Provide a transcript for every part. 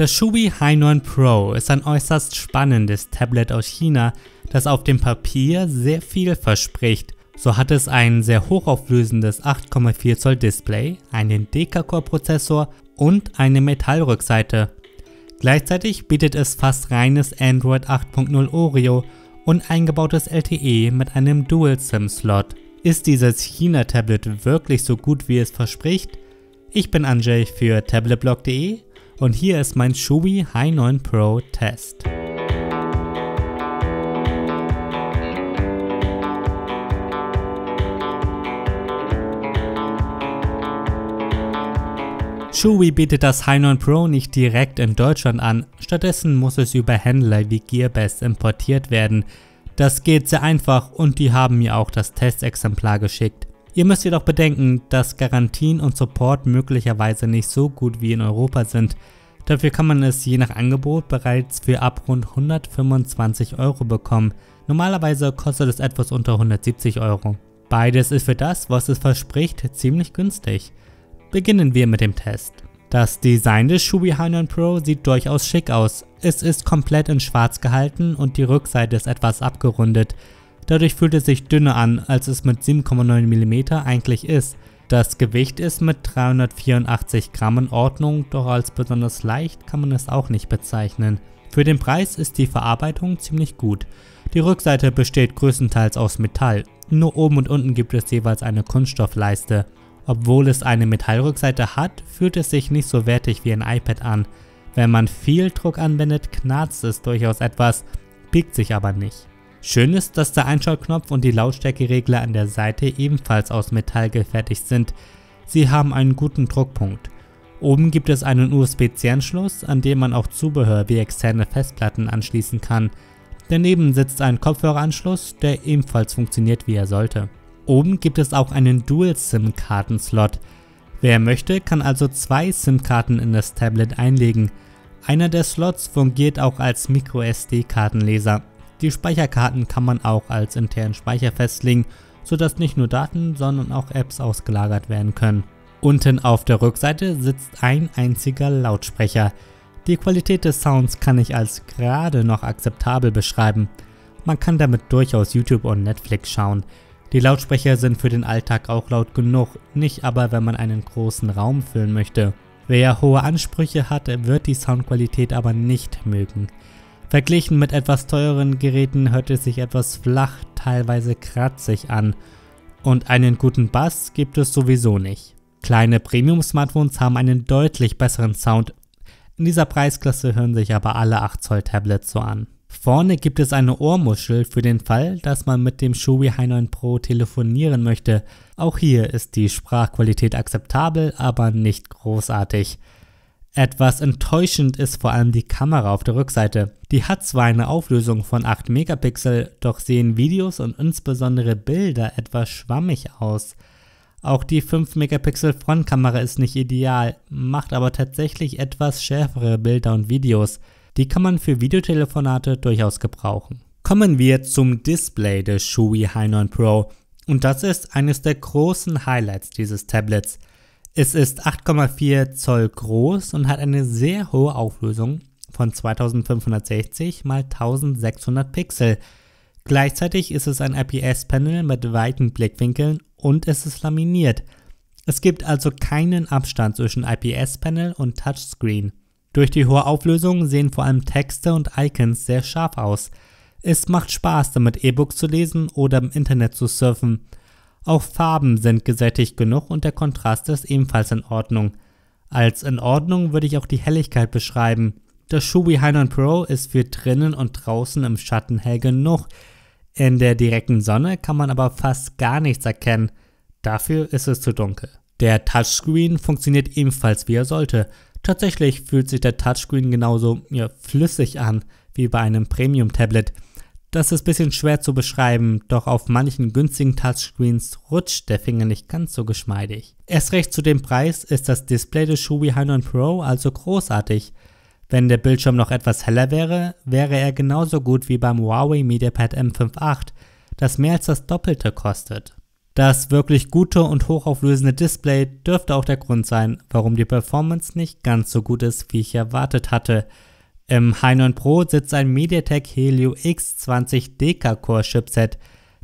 Das Shubi High Pro ist ein äußerst spannendes Tablet aus China, das auf dem Papier sehr viel verspricht. So hat es ein sehr hochauflösendes 8,4 Zoll Display, einen Deca-Core-Prozessor und eine Metallrückseite. Gleichzeitig bietet es fast reines Android 8.0 Oreo und eingebautes LTE mit einem Dual-SIM-Slot. Ist dieses China-Tablet wirklich so gut wie es verspricht? Ich bin Anjay für tabletblog.de und hier ist mein Shubi H9 Pro Test. Shui bietet das H9 Pro nicht direkt in Deutschland an, stattdessen muss es über Händler wie Gearbest importiert werden. Das geht sehr einfach und die haben mir auch das Testexemplar geschickt. Ihr müsst jedoch bedenken, dass Garantien und Support möglicherweise nicht so gut wie in Europa sind. Dafür kann man es je nach Angebot bereits für ab rund 125 Euro bekommen. Normalerweise kostet es etwas unter 170 Euro. Beides ist für das, was es verspricht, ziemlich günstig. Beginnen wir mit dem Test. Das Design des Shubi Hainan Pro sieht durchaus schick aus. Es ist komplett in schwarz gehalten und die Rückseite ist etwas abgerundet. Dadurch fühlt es sich dünner an, als es mit 7,9 mm eigentlich ist. Das Gewicht ist mit 384 Gramm in Ordnung, doch als besonders leicht kann man es auch nicht bezeichnen. Für den Preis ist die Verarbeitung ziemlich gut. Die Rückseite besteht größtenteils aus Metall, nur oben und unten gibt es jeweils eine Kunststoffleiste. Obwohl es eine Metallrückseite hat, fühlt es sich nicht so wertig wie ein iPad an. Wenn man viel Druck anwendet, knarzt es durchaus etwas, biegt sich aber nicht. Schön ist, dass der Einschaltknopf und die Lautstärkeregler an der Seite ebenfalls aus Metall gefertigt sind. Sie haben einen guten Druckpunkt. Oben gibt es einen USB-C-Anschluss, an dem man auch Zubehör wie externe Festplatten anschließen kann. Daneben sitzt ein Kopfhöreranschluss, der ebenfalls funktioniert wie er sollte. Oben gibt es auch einen Dual-SIM-Karten-Slot. Wer möchte, kann also zwei SIM-Karten in das Tablet einlegen. Einer der Slots fungiert auch als MicroSD-Kartenleser. Die Speicherkarten kann man auch als internen Speicher festlegen, sodass nicht nur Daten, sondern auch Apps ausgelagert werden können. Unten auf der Rückseite sitzt ein einziger Lautsprecher. Die Qualität des Sounds kann ich als gerade noch akzeptabel beschreiben. Man kann damit durchaus YouTube und Netflix schauen. Die Lautsprecher sind für den Alltag auch laut genug, nicht aber wenn man einen großen Raum füllen möchte. Wer hohe Ansprüche hat, wird die Soundqualität aber nicht mögen. Verglichen mit etwas teureren Geräten hört es sich etwas flach, teilweise kratzig an. Und einen guten Bass gibt es sowieso nicht. Kleine Premium-Smartphones haben einen deutlich besseren Sound. In dieser Preisklasse hören sich aber alle 8 Zoll Tablets so an. Vorne gibt es eine Ohrmuschel für den Fall, dass man mit dem Shubi H9 Pro telefonieren möchte. Auch hier ist die Sprachqualität akzeptabel, aber nicht großartig. Etwas enttäuschend ist vor allem die Kamera auf der Rückseite. Die hat zwar eine Auflösung von 8 Megapixel, doch sehen Videos und insbesondere Bilder etwas schwammig aus. Auch die 5 Megapixel Frontkamera ist nicht ideal, macht aber tatsächlich etwas schärfere Bilder und Videos. Die kann man für Videotelefonate durchaus gebrauchen. Kommen wir zum Display des Shui Hi9 Pro. Und das ist eines der großen Highlights dieses Tablets. Es ist 8,4 Zoll groß und hat eine sehr hohe Auflösung von 2560 x 1600 Pixel. Gleichzeitig ist es ein IPS-Panel mit weiten Blickwinkeln und es ist laminiert. Es gibt also keinen Abstand zwischen IPS-Panel und Touchscreen. Durch die hohe Auflösung sehen vor allem Texte und Icons sehr scharf aus. Es macht Spaß, damit E-Books zu lesen oder im Internet zu surfen. Auch Farben sind gesättigt genug und der Kontrast ist ebenfalls in Ordnung. Als in Ordnung würde ich auch die Helligkeit beschreiben. Das Shubi Hainan Pro ist für drinnen und draußen im Schatten hell genug. In der direkten Sonne kann man aber fast gar nichts erkennen. Dafür ist es zu dunkel. Der Touchscreen funktioniert ebenfalls wie er sollte. Tatsächlich fühlt sich der Touchscreen genauso ja, flüssig an wie bei einem Premium-Tablet. Das ist ein bisschen schwer zu beschreiben, doch auf manchen günstigen Touchscreens rutscht der Finger nicht ganz so geschmeidig. Erst recht zu dem Preis ist das Display des Shubi Hainan Pro also großartig. Wenn der Bildschirm noch etwas heller wäre, wäre er genauso gut wie beim Huawei MediaPad M58, das mehr als das Doppelte kostet. Das wirklich gute und hochauflösende Display dürfte auch der Grund sein, warum die Performance nicht ganz so gut ist, wie ich erwartet hatte – im H9 Pro sitzt ein MediaTek Helio X20 Deca Core Chipset,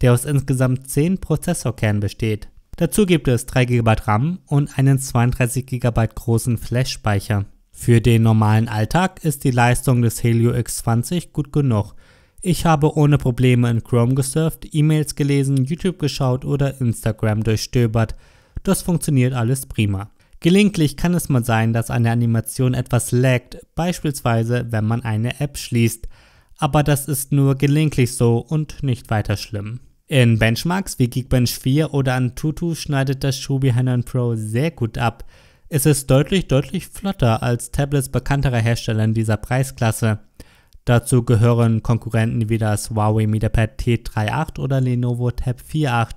der aus insgesamt 10 Prozessorkernen besteht. Dazu gibt es 3 GB RAM und einen 32 GB großen Flash-Speicher. Für den normalen Alltag ist die Leistung des Helio X20 gut genug. Ich habe ohne Probleme in Chrome gesurft, E-Mails gelesen, YouTube geschaut oder Instagram durchstöbert. Das funktioniert alles prima. Gelegentlich kann es mal sein, dass eine Animation etwas laggt, beispielsweise wenn man eine App schließt. Aber das ist nur gelegentlich so und nicht weiter schlimm. In Benchmarks wie Geekbench 4 oder Antutu schneidet das Shubi Hanan Pro sehr gut ab. Es ist deutlich, deutlich flotter als Tablets bekannterer Hersteller in dieser Preisklasse. Dazu gehören Konkurrenten wie das Huawei MediaPad T38 oder Lenovo Tab 48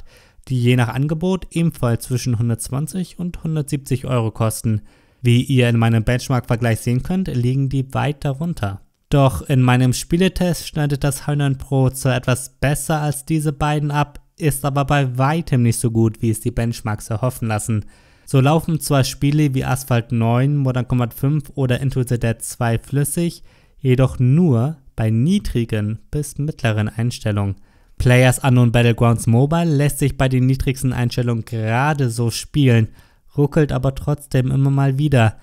die je nach Angebot ebenfalls zwischen 120 und 170 Euro kosten. Wie ihr in meinem Benchmark-Vergleich sehen könnt, liegen die weit darunter. Doch in meinem Spieletest schneidet das H9 Pro zwar etwas besser als diese beiden ab, ist aber bei weitem nicht so gut, wie es die Benchmarks erhoffen lassen. So laufen zwar Spiele wie Asphalt 9, Modern Combat 5 oder Into the Dead 2 flüssig, jedoch nur bei niedrigen bis mittleren Einstellungen. Players Unknown Battlegrounds Mobile lässt sich bei den niedrigsten Einstellungen gerade so spielen, ruckelt aber trotzdem immer mal wieder.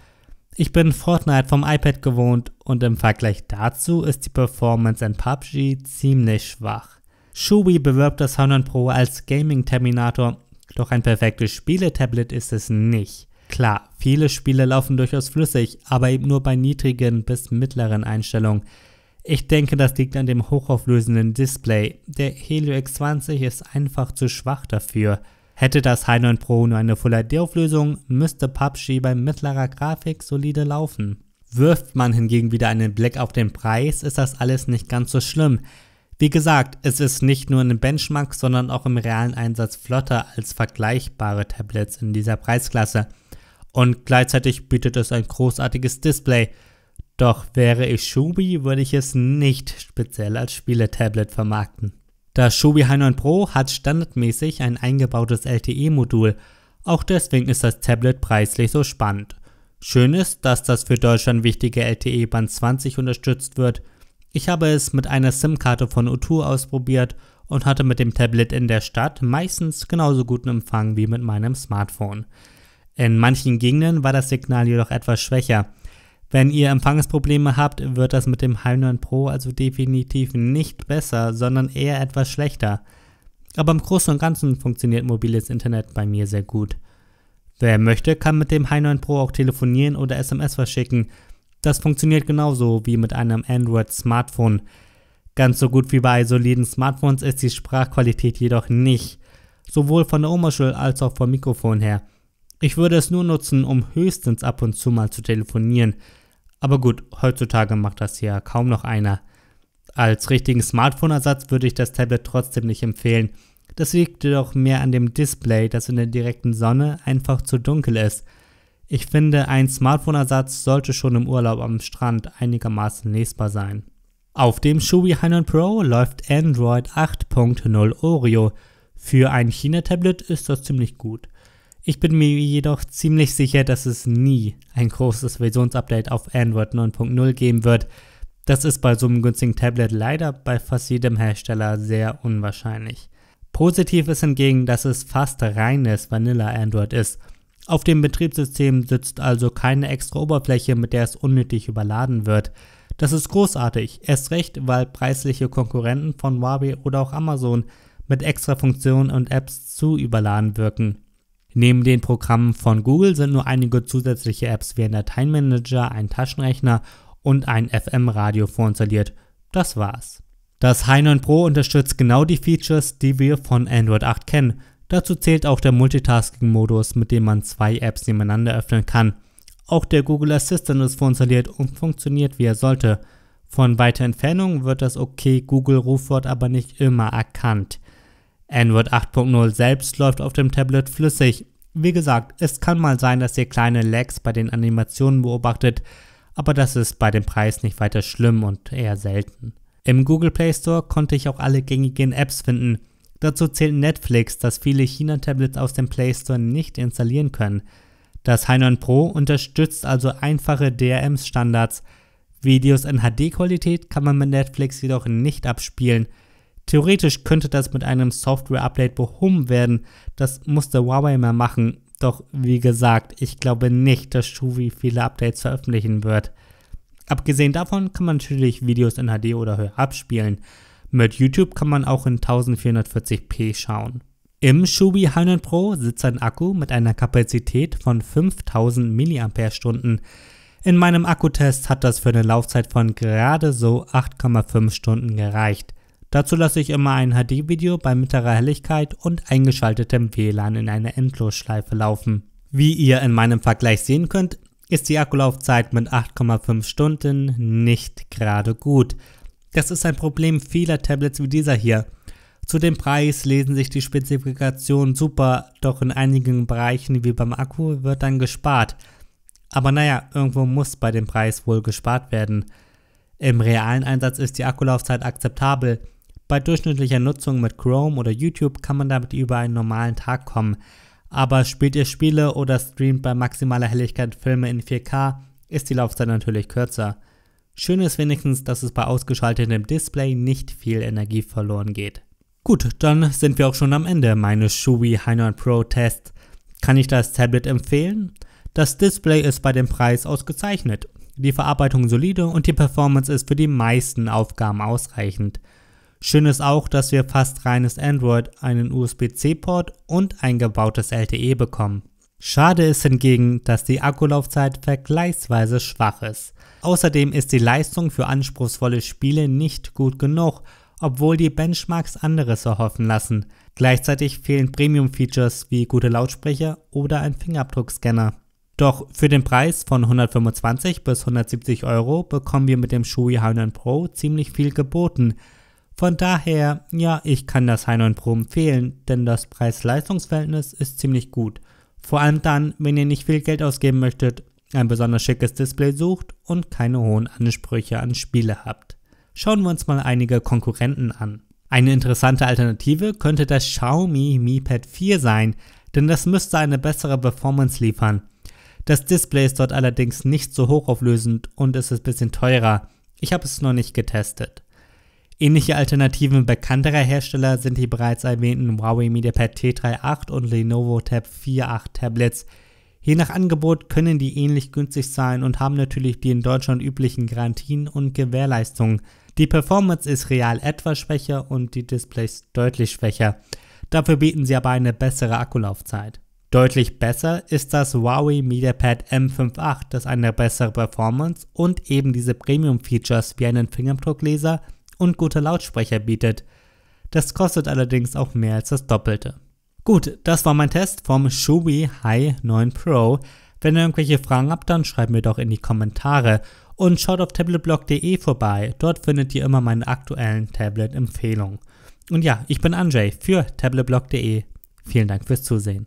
Ich bin Fortnite vom iPad gewohnt und im Vergleich dazu ist die Performance in PUBG ziemlich schwach. Shubi bewirbt das Honon Pro als Gaming-Terminator, doch ein perfektes Spieletablet ist es nicht. Klar, viele Spiele laufen durchaus flüssig, aber eben nur bei niedrigen bis mittleren Einstellungen. Ich denke, das liegt an dem hochauflösenden Display. Der Helio X20 ist einfach zu schwach dafür. Hätte das H9 Pro nur eine Full HD-Auflösung, müsste PUBG bei mittlerer Grafik solide laufen. Wirft man hingegen wieder einen Blick auf den Preis, ist das alles nicht ganz so schlimm. Wie gesagt, es ist nicht nur im Benchmark, sondern auch im realen Einsatz flotter als vergleichbare Tablets in dieser Preisklasse. Und gleichzeitig bietet es ein großartiges Display – doch wäre ich Shubi, würde ich es nicht speziell als Spieletablet vermarkten. Das Shubi H9 Pro hat standardmäßig ein eingebautes LTE-Modul, auch deswegen ist das Tablet preislich so spannend. Schön ist, dass das für Deutschland wichtige LTE Band 20 unterstützt wird. Ich habe es mit einer SIM-Karte von O2 ausprobiert und hatte mit dem Tablet in der Stadt meistens genauso guten Empfang wie mit meinem Smartphone. In manchen Gegenden war das Signal jedoch etwas schwächer. Wenn ihr Empfangsprobleme habt, wird das mit dem Heim 9 Pro also definitiv nicht besser, sondern eher etwas schlechter. Aber im Großen und Ganzen funktioniert mobiles Internet bei mir sehr gut. Wer möchte, kann mit dem High 9 Pro auch telefonieren oder SMS verschicken. Das funktioniert genauso wie mit einem Android-Smartphone. Ganz so gut wie bei soliden Smartphones ist die Sprachqualität jedoch nicht. Sowohl von der Oberschule als auch vom Mikrofon her. Ich würde es nur nutzen, um höchstens ab und zu mal zu telefonieren. Aber gut, heutzutage macht das ja kaum noch einer. Als richtigen Smartphone-Ersatz würde ich das Tablet trotzdem nicht empfehlen. Das liegt jedoch mehr an dem Display, das in der direkten Sonne einfach zu dunkel ist. Ich finde, ein Smartphone-Ersatz sollte schon im Urlaub am Strand einigermaßen lesbar sein. Auf dem Shubi Hainan Pro läuft Android 8.0 Oreo. Für ein China-Tablet ist das ziemlich gut. Ich bin mir jedoch ziemlich sicher, dass es nie ein großes Versionsupdate auf Android 9.0 geben wird. Das ist bei so einem günstigen Tablet leider bei fast jedem Hersteller sehr unwahrscheinlich. Positiv ist hingegen, dass es fast reines Vanilla Android ist. Auf dem Betriebssystem sitzt also keine extra Oberfläche, mit der es unnötig überladen wird. Das ist großartig, erst recht, weil preisliche Konkurrenten von Huawei oder auch Amazon mit extra Funktionen und Apps zu überladen wirken. Neben den Programmen von Google sind nur einige zusätzliche Apps wie ein Dateienmanager, ein Taschenrechner und ein FM-Radio vorinstalliert. Das war's. Das Hi9 Pro unterstützt genau die Features, die wir von Android 8 kennen. Dazu zählt auch der Multitasking-Modus, mit dem man zwei Apps nebeneinander öffnen kann. Auch der Google Assistant ist vorinstalliert und funktioniert wie er sollte. Von weiter Entfernung wird das OK Google Rufwort aber nicht immer erkannt. Android 8.0 selbst läuft auf dem Tablet flüssig. Wie gesagt, es kann mal sein, dass ihr kleine Lags bei den Animationen beobachtet, aber das ist bei dem Preis nicht weiter schlimm und eher selten. Im Google Play Store konnte ich auch alle gängigen Apps finden. Dazu zählt Netflix, das viele China-Tablets aus dem Play Store nicht installieren können. Das Hainan Pro unterstützt also einfache DRM-Standards. Videos in HD-Qualität kann man mit Netflix jedoch nicht abspielen – Theoretisch könnte das mit einem Software-Update behoben werden, das musste Huawei mal machen, doch wie gesagt, ich glaube nicht, dass Shuvi viele Updates veröffentlichen wird. Abgesehen davon kann man natürlich Videos in HD oder höher abspielen. Mit YouTube kann man auch in 1440p schauen. Im Shubi 100 Pro sitzt ein Akku mit einer Kapazität von 5000 mAh. In meinem Akkutest hat das für eine Laufzeit von gerade so 8,5 Stunden gereicht. Dazu lasse ich immer ein HD-Video bei mittlerer Helligkeit und eingeschaltetem WLAN in einer Endlosschleife laufen. Wie ihr in meinem Vergleich sehen könnt, ist die Akkulaufzeit mit 8,5 Stunden nicht gerade gut. Das ist ein Problem vieler Tablets wie dieser hier. Zu dem Preis lesen sich die Spezifikationen super, doch in einigen Bereichen wie beim Akku wird dann gespart. Aber naja, irgendwo muss bei dem Preis wohl gespart werden. Im realen Einsatz ist die Akkulaufzeit akzeptabel, bei durchschnittlicher Nutzung mit Chrome oder YouTube kann man damit über einen normalen Tag kommen. Aber spielt ihr Spiele oder streamt bei maximaler Helligkeit Filme in 4K, ist die Laufzeit natürlich kürzer. Schön ist wenigstens, dass es bei ausgeschaltetem Display nicht viel Energie verloren geht. Gut, dann sind wir auch schon am Ende meines Shui Hainan Pro Tests. Kann ich das Tablet empfehlen? Das Display ist bei dem Preis ausgezeichnet, die Verarbeitung solide und die Performance ist für die meisten Aufgaben ausreichend. Schön ist auch, dass wir fast reines Android einen USB-C-Port und ein gebautes LTE bekommen. Schade ist hingegen, dass die Akkulaufzeit vergleichsweise schwach ist. Außerdem ist die Leistung für anspruchsvolle Spiele nicht gut genug, obwohl die Benchmarks anderes erhoffen lassen. Gleichzeitig fehlen Premium-Features wie gute Lautsprecher oder ein Fingerabdruckscanner. Doch für den Preis von 125 bis 170 Euro bekommen wir mit dem Shui H9 Pro ziemlich viel geboten – von daher, ja, ich kann das h Pro empfehlen, denn das Preis-Leistungs-Verhältnis ist ziemlich gut. Vor allem dann, wenn ihr nicht viel Geld ausgeben möchtet, ein besonders schickes Display sucht und keine hohen Ansprüche an Spiele habt. Schauen wir uns mal einige Konkurrenten an. Eine interessante Alternative könnte das Xiaomi Mi Pad 4 sein, denn das müsste eine bessere Performance liefern. Das Display ist dort allerdings nicht so hochauflösend und es ist ein bisschen teurer. Ich habe es noch nicht getestet. Ähnliche Alternativen bekannterer Hersteller sind die bereits erwähnten Huawei MediaPad T38 und Lenovo Tab 48 Tablets. Je nach Angebot können die ähnlich günstig sein und haben natürlich die in Deutschland üblichen Garantien und Gewährleistungen. Die Performance ist real etwas schwächer und die Displays deutlich schwächer. Dafür bieten sie aber eine bessere Akkulaufzeit. Deutlich besser ist das Huawei MediaPad M58, das eine bessere Performance und eben diese Premium-Features wie einen Fingerabdruckleser und gute Lautsprecher bietet. Das kostet allerdings auch mehr als das Doppelte. Gut, das war mein Test vom Shubi High 9 Pro. Wenn ihr irgendwelche Fragen habt, dann schreibt mir doch in die Kommentare und schaut auf tabletblog.de vorbei. Dort findet ihr immer meine aktuellen Tablet-Empfehlungen. Und ja, ich bin Andrzej für tabletblog.de. Vielen Dank fürs Zusehen.